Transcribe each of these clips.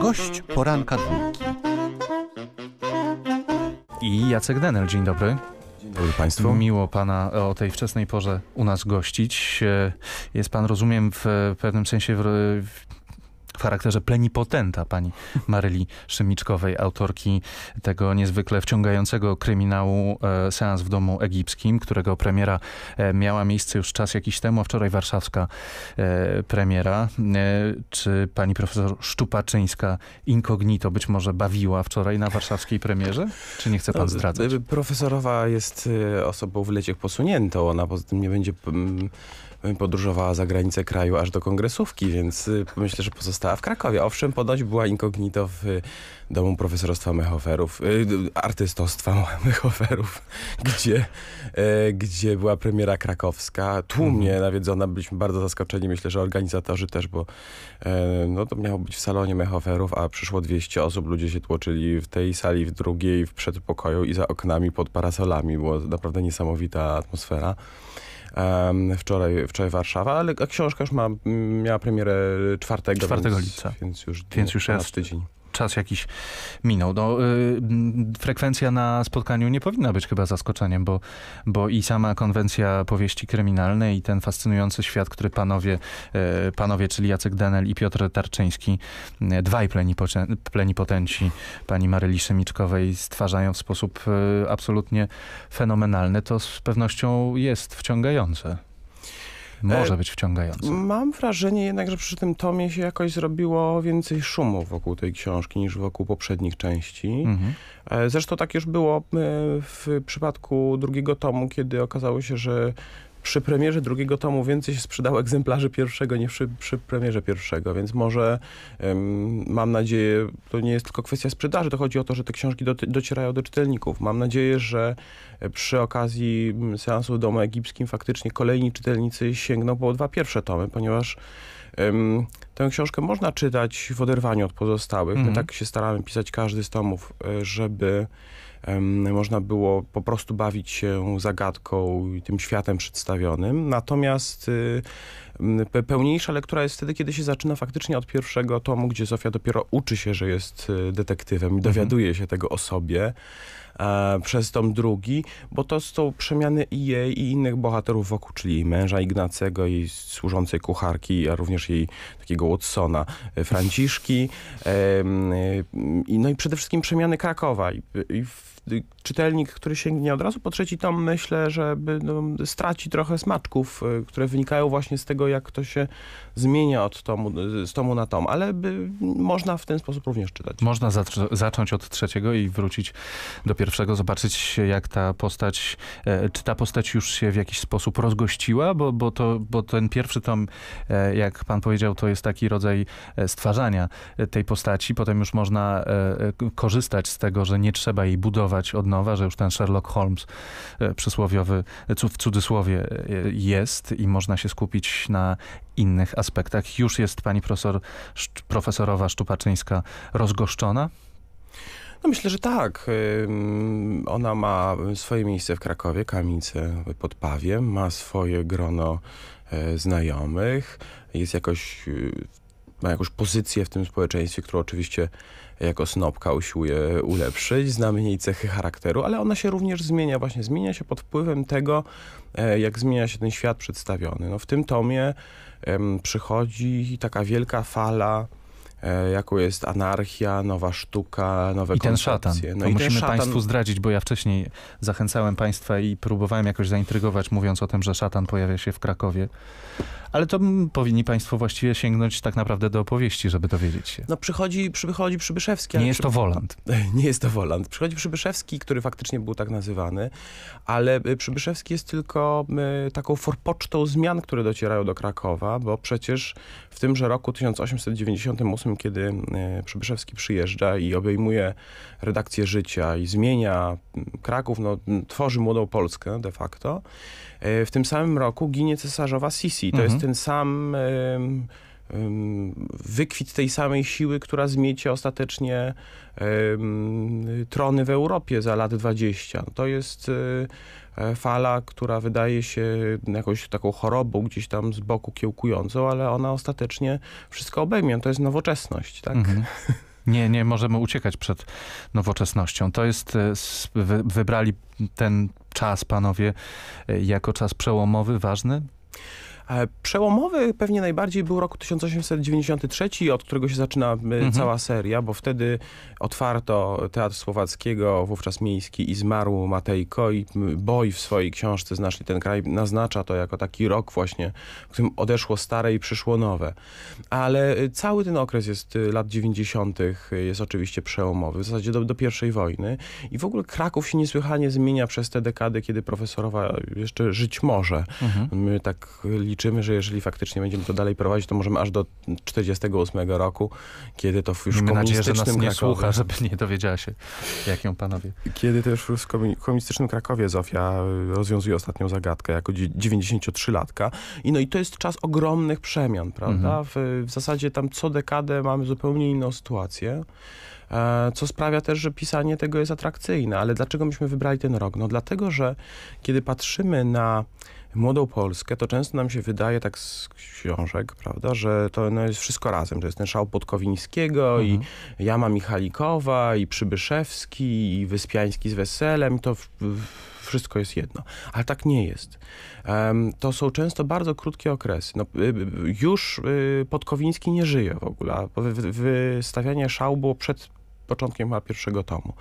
Gość poranka dwójki. I Jacek Denel, dzień dobry. Dzień dobry Państwu. Miło Pana o tej wczesnej porze u nas gościć. E, jest Pan, rozumiem, w pewnym sensie w, w charakterze plenipotenta pani Maryli Szymiczkowej, autorki tego niezwykle wciągającego kryminału e, Seans w Domu Egipskim, którego premiera e, miała miejsce już czas jakiś temu, a wczoraj warszawska e, premiera. E, czy pani profesor Szczupaczyńska incognito być może bawiła wczoraj na warszawskiej premierze? Czy nie chce pan no, zdradzać? E, profesorowa jest e, osobą w lecie posuniętą. Ona poza tym nie będzie mm, podróżowała za granicę kraju aż do kongresówki, więc y, myślę, że pozostała w Krakowie. Owszem, podać była inkognito w y, domu profesorstwa Mechoferów, y, artystostwa Mechoferów, gdzie, e, gdzie była premiera krakowska, tłumnie mhm. nawiedzona, byliśmy bardzo zaskoczeni, myślę, że organizatorzy też, bo e, no, to miało być w salonie Mechoferów, a przyszło 200 osób, ludzie się tłoczyli w tej sali, w drugiej, w przedpokoju i za oknami pod parasolami. Była naprawdę niesamowita atmosfera wczoraj, wczoraj Warszawa, ale książka już ma, miała premierę 4, 4 lipca, więc, lipca, więc już, więc już jest tydzień czas jakiś minął. No, y, frekwencja na spotkaniu nie powinna być chyba zaskoczeniem, bo, bo i sama konwencja powieści kryminalnej i ten fascynujący świat, który panowie, y, panowie czyli Jacek Denel i Piotr Tarczyński, y, dwaj plenipotenci pani Maryli Szymiczkowej stwarzają w sposób y, absolutnie fenomenalny, to z pewnością jest wciągające może e, być wciągający. Mam wrażenie jednak, że przy tym tomie się jakoś zrobiło więcej szumu wokół tej książki niż wokół poprzednich części. Mhm. E, zresztą tak już było e, w przypadku drugiego tomu, kiedy okazało się, że przy premierze drugiego tomu więcej się sprzedało egzemplarzy pierwszego niż przy, przy premierze pierwszego, więc może mam nadzieję, to nie jest tylko kwestia sprzedaży, to chodzi o to, że te książki do, docierają do czytelników. Mam nadzieję, że e, przy okazji seansu w Domu Egipskim faktycznie kolejni czytelnicy sięgną po dwa pierwsze tomy, ponieważ Tę książkę można czytać w oderwaniu od pozostałych. My mhm. tak się staramy pisać każdy z tomów, e, żeby można było po prostu bawić się zagadką i tym światem przedstawionym. Natomiast y, pełniejsza lektura jest wtedy, kiedy się zaczyna faktycznie od pierwszego tomu, gdzie Zofia dopiero uczy się, że jest y, detektywem i mhm. dowiaduje się tego o sobie e, przez tom drugi, bo to są przemiany i jej, i innych bohaterów wokół, czyli męża Ignacego, jej służącej kucharki, a również jej takiego Jerzego Watsona, e, Franciszki, e, no i przede wszystkim przemiany Krakowa. i w czytelnik, który sięgnie od razu po trzeci tom, myślę, że by, no, straci trochę smaczków, y, które wynikają właśnie z tego, jak to się zmienia od tomu, z tomu na tom, ale by, można w ten sposób również czytać. Można za zacząć od trzeciego i wrócić do pierwszego, zobaczyć jak ta postać, e, czy ta postać już się w jakiś sposób rozgościła, bo, bo, to, bo ten pierwszy tom, e, jak pan powiedział, to jest taki rodzaj e, stwarzania tej postaci. Potem już można korzystać z tego, że nie trzeba jej budować, budować od nowa, że już ten Sherlock Holmes e, przysłowiowy, e, w cudzysłowie e, jest i można się skupić na innych aspektach. Już jest pani profesor, profesorowa Szczupaczyńska rozgoszczona? No myślę, że tak. Ona ma swoje miejsce w Krakowie, kamienicę pod Pawiem, ma swoje grono znajomych, jest jakoś, y, ma jakąś pozycję w tym społeczeństwie, którą oczywiście jako snopka usiłuje ulepszyć. Znamy jej cechy charakteru, ale ona się również zmienia, właśnie zmienia się pod wpływem tego, e, jak zmienia się ten świat przedstawiony. No, w tym tomie przychodzi taka wielka fala E, jaką jest anarchia, nowa sztuka, nowe I ten szatan. No to i musimy szatan... Państwu zdradzić, bo ja wcześniej zachęcałem Państwa i próbowałem jakoś zaintrygować, mówiąc o tym, że szatan pojawia się w Krakowie. Ale to powinni państwo właściwie sięgnąć tak naprawdę do opowieści, żeby dowiedzieć się. No przychodzi, przychodzi Przybyszewski. Nie jest to Woland. Nie jest to Woland. Przychodzi Przybyszewski, który faktycznie był tak nazywany, ale e, Przybyszewski jest tylko taką forpocztą zmian, które docierają do Krakowa, bo przecież w tymże roku 1898 kiedy e, Przybyszewski przyjeżdża i obejmuje redakcję życia i zmienia Kraków, no, tworzy młodą Polskę de facto. E, w tym samym roku ginie cesarzowa Sisi. To mhm. jest ten sam wykwit tej samej siły, która zmiecie ostatecznie trony w Europie za lat 20. No to jest y, e, fala, która wydaje się jakąś taką chorobą gdzieś tam z boku kiełkującą, ale ona ostatecznie wszystko obejmie. To jest nowoczesność, tak? Mhm. Nie, nie możemy uciekać przed nowoczesnością. To jest, e, wybrali ten czas panowie e, jako czas przełomowy, ważny? E, przełomowy pewnie najbardziej był rok 1893, od którego się zaczyna e, mhm. cała seria, bo wtedy otwarto Teatr Słowackiego, wówczas miejski i zmarł Matejko i Boj w swojej książce Znacznie ten kraj naznacza to jako taki rok właśnie, w którym odeszło stare i przyszło nowe. Ale e, cały ten okres jest lat 90. jest oczywiście przełomowy, w zasadzie do, do pierwszej wojny. I w ogóle Kraków się niesłychanie zmienia przez te dekady, kiedy profesorowa jeszcze żyć może. Mhm. My tak liczymy, że jeżeli faktycznie będziemy to dalej prowadzić, to możemy aż do 48 roku, kiedy to już Miejmy komunistycznym nadzieję, że nas nie słucha, żeby nie dowiedziała się, jak ją panowie. Kiedy to już w komunistycznym Krakowie Zofia rozwiązuje ostatnią zagadkę jako 93-latka. I no i to jest czas ogromnych przemian, prawda? Mhm. W, w zasadzie tam co dekadę mamy zupełnie inną sytuację e, co sprawia też, że pisanie tego jest atrakcyjne. Ale dlaczego myśmy wybrali ten rok? No dlatego, że kiedy patrzymy na młodą Polskę, to często nam się wydaje tak z książek, prawda, że to no, jest wszystko razem. To jest ten szał Podkowińskiego mhm. i Jama Michalikowa i Przybyszewski i Wyspiański z Weselem. To w, w, wszystko jest jedno. Ale tak nie jest. to są często bardzo krótkie okresy. No, y, y, już y, Podkowiński nie żyje w ogóle. Wystawianie szału było przed początkiem chyba pierwszego tomu.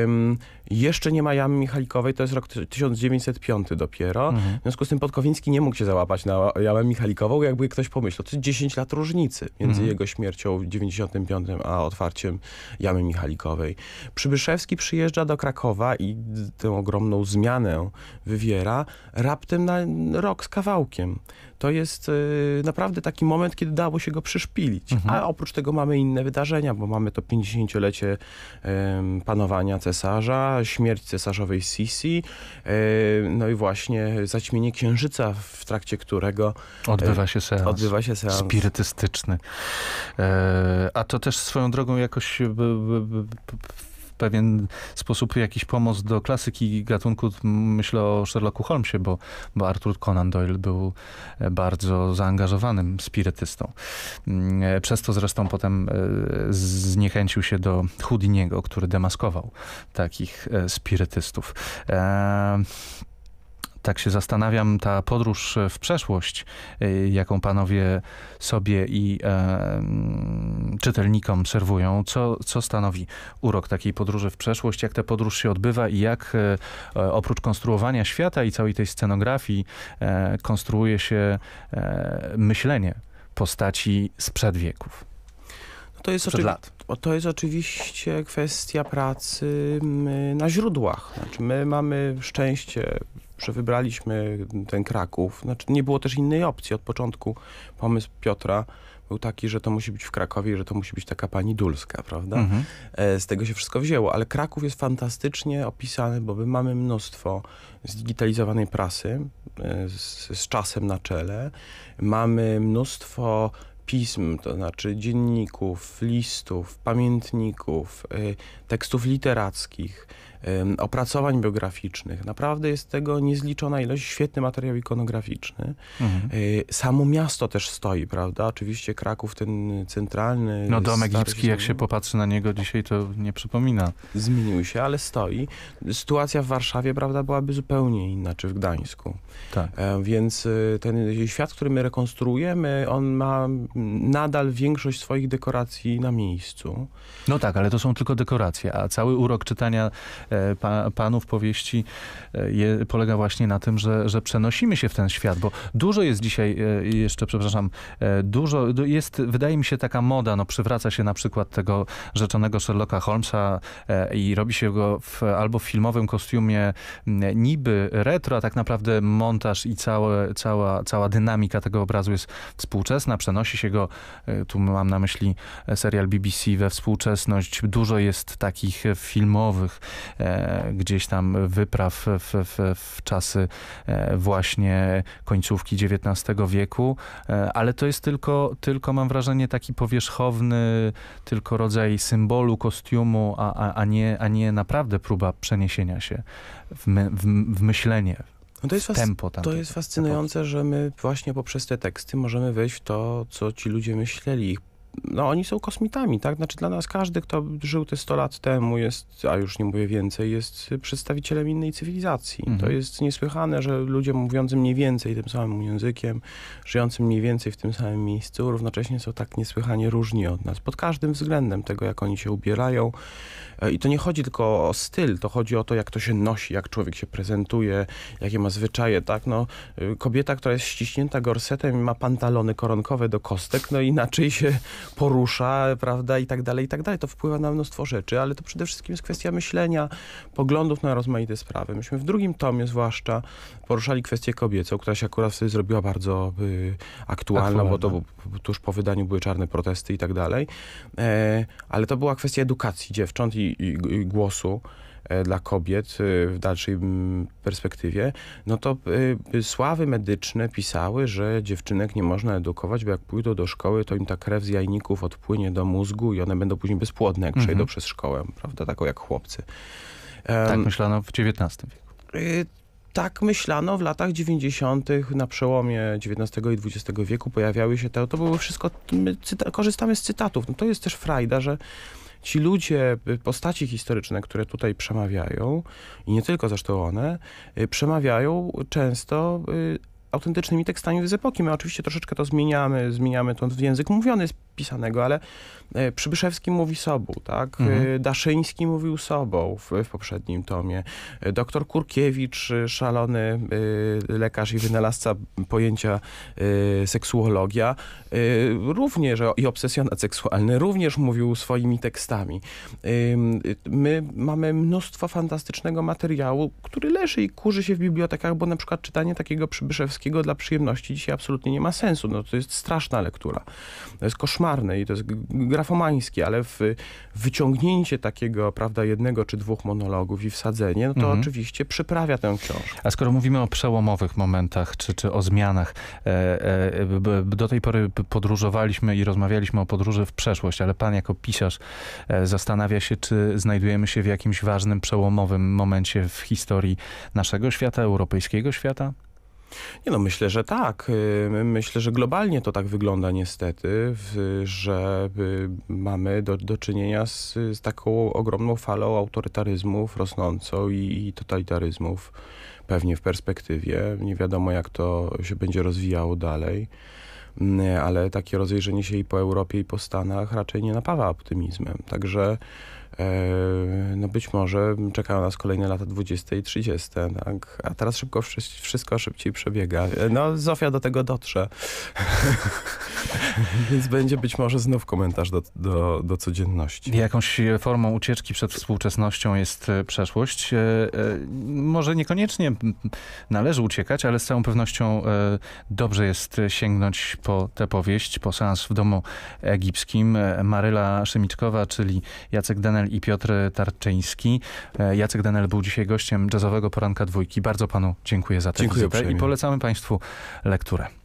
Um, jeszcze nie ma jamy Michalikowej, to jest rok 1905 dopiero. Mhm. W związku z tym Podkowiński nie mógł się załapać na jamę Michalikową, jakby ktoś pomyślał. To jest 10 lat różnicy między mhm. jego śmiercią w 95 a otwarciem jamy Michalikowej. Przybyszewski przyjeżdża do Krakowa i tę ogromną zmianę wywiera raptem na rok z kawałkiem. To jest y, naprawdę taki moment, kiedy dało się go przyszpilić. Mhm. A oprócz tego mamy inne wydarzenia, bo mamy to 50 pięćdziesięciolecie panowania cesarza, śmierć cesarzowej Sisi, no i właśnie zaćmienie księżyca, w trakcie którego e, odbywa się seans, odbywa się seans. spirytystyczny. E, a to też swoją drogą jakoś e, pewien sposób jakiś pomoc do klasyki gatunku. Myślę o Sherlocku Holmesie, bo, bo Arthur Conan Doyle był e, bardzo zaangażowanym spirytystą. Mm, e, przez to zresztą potem e, zniechęcił się do Houdiniego, który demaskował takich spirytystów. Eee tak się zastanawiam, ta podróż w przeszłość, y, jaką panowie sobie i e, czytelnikom serwują, co, co stanowi urok takiej podróży w przeszłość, jak ta podróż się odbywa i jak e, oprócz konstruowania świata i całej tej scenografii e, konstruuje się e, myślenie postaci sprzed wieków. No to jest, to jest, oczywiście kwestia pracy na źródłach. Znaczy my mamy szczęście że wybraliśmy ten Kraków. Znaczy, nie było też innej opcji. Od początku pomysł Piotra był taki, że to musi być w Krakowie, że to musi być taka pani Dulska, prawda? Mhm. E, z tego się wszystko wzięło, ale Kraków jest fantastycznie opisany, bo my mamy mnóstwo zdigitalizowanej prasy e, z, z czasem na czele. Mamy mnóstwo pism, to znaczy dzienników, listów, pamiętników, y, tekstów literackich, opracowań biograficznych. Naprawdę jest tego niezliczona ilość, świetny materiał ikonograficzny. Mhm. Y, samo miasto też stoi, prawda? Oczywiście Kraków ten centralny. No dom egipski, jak się popatrzy na niego dzisiaj, to nie przypomina. Zmienił się, ale stoi. Sytuacja w Warszawie, prawda, byłaby zupełnie inna, czy w Gdańsku. Tak. E, więc y, ten świat, który my rekonstruujemy, on ma nadal większość swoich dekoracji na miejscu. No tak, ale to są tylko dekoracje, a cały urok czytania e, pa, panów powieści e, je, polega właśnie na tym, że, że przenosimy się w ten świat, bo dużo jest dzisiaj e, jeszcze, przepraszam, dużo jest, wydaje mi się, taka moda, no przywraca się na przykład tego rzeczonego Sherlocka Holmesa i robi się go w, albo w filmowym kostiumie niby retro, a tak naprawdę montaż i całe, cała, cała dynamika tego obrazu jest współczesna, przenosi się Stasiego, e, tu mam na myśli e, serial BBC we współczesność. Dużo jest takich e, filmowych gdzieś tam wypraw w, w, w czasy właśnie końcówki XIX wieku, ale to jest tylko, tylko mam wrażenie taki powierzchowny tylko rodzaj symbolu, kostiumu, a, a, a, nie, a nie naprawdę próba przeniesienia się w, my, w, w myślenie, no to jest tempo To jest fascynujące, tempo. że my właśnie poprzez te teksty możemy wejść w to, co ci ludzie myśleli, ich no oni są kosmitami, tak? Znaczy dla nas każdy, kto żył te 100 lat temu jest, a już nie mówię więcej, jest przedstawicielem innej cywilizacji. Mhm. To jest niesłychane, że ludzie mówiący mniej więcej tym samym językiem, żyjący mniej więcej w tym samym miejscu, równocześnie są tak niesłychanie różni od nas. Pod każdym względem tego, jak oni się ubierają. E, I to nie chodzi tylko o styl, to chodzi o to, jak to się nosi, jak człowiek się prezentuje, jakie ma zwyczaje, tak? No, e, kobieta, która jest ściśnięta gorsetem i ma pantalony koronkowe do kostek, no inaczej się porusza, prawda, i tak dalej, i tak dalej. To wpływa na mnóstwo rzeczy, ale to przede wszystkim jest kwestia myślenia, poglądów na rozmaite sprawy. Myśmy w drugim tomie zwłaszcza poruszali kwestię kobiecą, która się akurat wtedy zrobiła bardzo y, aktualna, bo to tuż po wydaniu były czarne protesty i tak dalej. E, ale to była kwestia edukacji dziewcząt i, i, i głosu. E, dla kobiet e, w dalszej mm, perspektywie, no to e, sławy medyczne pisały, że dziewczynek nie można edukować, bo jak pójdą do szkoły, to im ta krew z jajników odpłynie do mózgu i one będą później bezpłodne, jak mhm. przejdą przez szkołę, prawda, taką jak chłopcy. Tak myślano w XIX wieku. Tak myślano w latach 90., na przełomie XIX i XX wieku pojawiały się te, to było wszystko, my cyta, korzystamy z cytatów. No to jest też frajda, że ci ludzie, y, postaci historyczne, które tutaj przemawiają, i nie tylko zresztą one, y, przemawiają często y, autentycznymi tekstami z epoki. My oczywiście troszeczkę to zmieniamy, zmieniamy to w język mówiony, pisanego, ale e, Przybyszewski mówi sobą, tak? E, mhm. Daszyński mówił sobą w, w, poprzednim tomie. E, doktor Kurkiewicz, szalony lekarz i wynalazca pojęcia seksuologia, również i obsesjonat seksualny, również mówił swoimi tekstami. My mamy mnóstwo fantastycznego materiału, który leży i kurzy się w bibliotekach, bo na przykład czytanie takiego Przybyszewskiego dla przyjemności dzisiaj absolutnie nie ma sensu. No to jest straszna lektura. To jest koszmar koszmarne i to jest grafomańskie, ale w wyciągnięcie takiego, prawda, jednego czy dwóch monologów i wsadzenie, no to mhm. oczywiście przyprawia tę książkę. A skoro mówimy o przełomowych momentach, czy, czy o zmianach, e, e, do tej pory podróżowaliśmy i rozmawialiśmy o podróży w przeszłość, ale pan jako pisarz e, zastanawia się, czy znajdujemy się w jakimś ważnym, przełomowym momencie w historii naszego świata, europejskiego świata? Nie no, myślę, że tak. Y, myślę, że globalnie to tak wygląda niestety, że y, mamy do, do czynienia z, z taką ogromną falą autorytaryzmów rosnącą i, i totalitaryzmów pewnie w perspektywie. Nie wiadomo, jak to się będzie rozwijało dalej ale takie rozejrzenie się i po Europie, i po Stanach raczej nie napawa optymizmem. Także e, no być może czekają nas kolejne lata 20 i 30, tak? a teraz szybko wszystko szybciej przebiega. E, no, Zofia do tego dotrze. Więc będzie być może znów komentarz do, do, do codzienności. Jakąś formą ucieczki przed współczesnością jest e, przeszłość. Może niekoniecznie należy uciekać, ale z całą pewnością dobrze jest sięgnąć po tę powieść, po seans w domu egipskim. E, Maryla Szymiczkowa, czyli Jacek Denel i Piotr Tarczyński. E, Jacek Denel był dzisiaj gościem jazzowego poranka dwójki. Bardzo panu dziękuję za tę dziękuję wizytę i polecamy państwu lekturę.